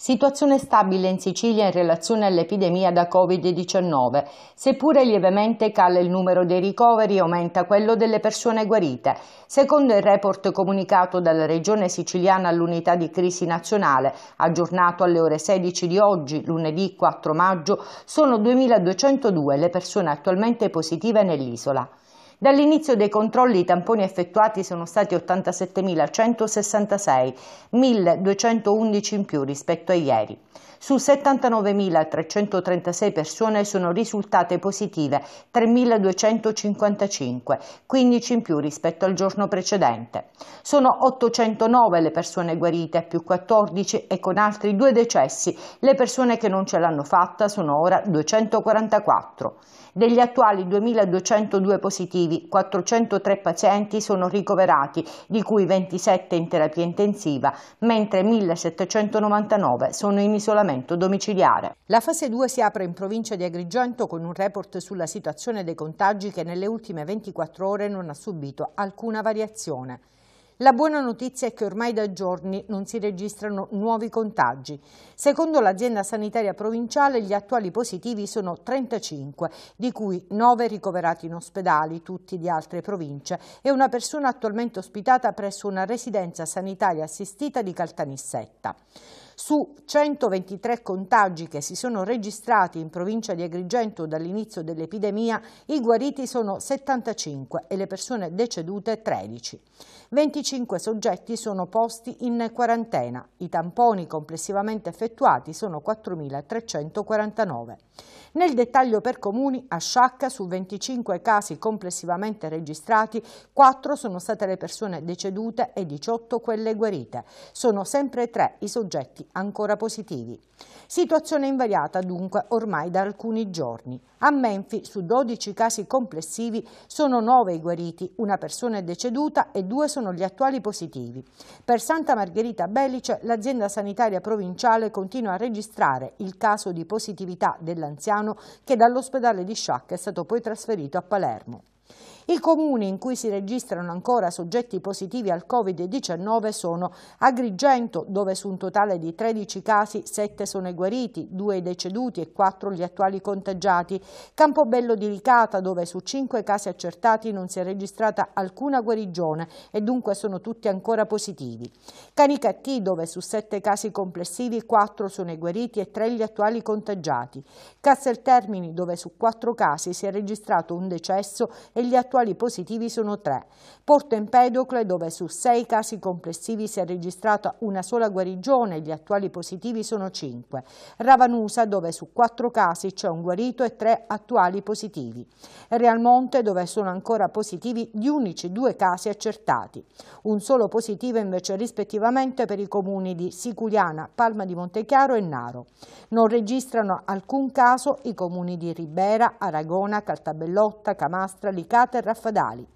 Situazione stabile in Sicilia in relazione all'epidemia da Covid-19. Seppure lievemente cala il numero dei ricoveri, aumenta quello delle persone guarite. Secondo il report comunicato dalla Regione siciliana all'Unità di Crisi Nazionale, aggiornato alle ore 16 di oggi, lunedì 4 maggio, sono 2.202 le persone attualmente positive nell'isola. Dall'inizio dei controlli i tamponi effettuati sono stati 87.166, 1.211 in più rispetto a ieri. Su 79.336 persone sono risultate positive 3.255, 15 in più rispetto al giorno precedente. Sono 809 le persone guarite, più 14 e con altri due decessi. Le persone che non ce l'hanno fatta sono ora 244. Degli attuali 2.202 positivi, positivi, 403 pazienti sono ricoverati, di cui 27 in terapia intensiva, mentre 1799 sono in isolamento domiciliare. La fase 2 si apre in provincia di Agrigento con un report sulla situazione dei contagi che nelle ultime 24 ore non ha subito alcuna variazione. La buona notizia è che ormai da giorni non si registrano nuovi contagi. Secondo l'azienda sanitaria provinciale gli attuali positivi sono 35, di cui 9 ricoverati in ospedali, tutti di altre province, e una persona attualmente ospitata presso una residenza sanitaria assistita di Caltanissetta. Su 123 contagi che si sono registrati in provincia di Agrigento dall'inizio dell'epidemia, i guariti sono 75 e le persone decedute 13. 25 soggetti sono posti in quarantena. I tamponi complessivamente effettuati sono 4.349. Nel dettaglio per comuni, a Sciacca su 25 casi complessivamente registrati, 4 sono state le persone decedute e 18 quelle guarite. Sono sempre 3 i soggetti ancora positivi. Situazione invariata dunque ormai da alcuni giorni. A Menfi su 12 casi complessivi sono 9 i guariti, una persona è deceduta e 2 sono gli attuali positivi. Per Santa Margherita Belice l'azienda sanitaria provinciale continua a registrare il caso di positività della anziano che dall'ospedale di Sciacca è stato poi trasferito a Palermo. I comuni in cui si registrano ancora soggetti positivi al Covid-19 sono Agrigento, dove su un totale di 13 casi 7 sono i guariti, 2 i deceduti e 4 gli attuali contagiati, Campobello di Ricata, dove su 5 casi accertati non si è registrata alcuna guarigione e dunque sono tutti ancora positivi. Canicattì, dove su 7 casi complessivi 4 sono i guariti e 3 gli attuali contagiati, Casteltermini, dove su 4 casi si è registrato un decesso e gli attuali eventuali positivi sono tre. Porto Empedocle, dove su sei casi complessivi si è registrata una sola guarigione, gli attuali positivi sono cinque. Ravanusa, dove su quattro casi c'è un guarito e tre attuali positivi. Realmonte, dove sono ancora positivi gli unici due casi accertati. Un solo positivo invece rispettivamente per i comuni di Siculiana, Palma di Montechiaro e Naro. Non registrano alcun caso i comuni di Ribera, Aragona, Caltabellotta, Camastra, Licata e raffadali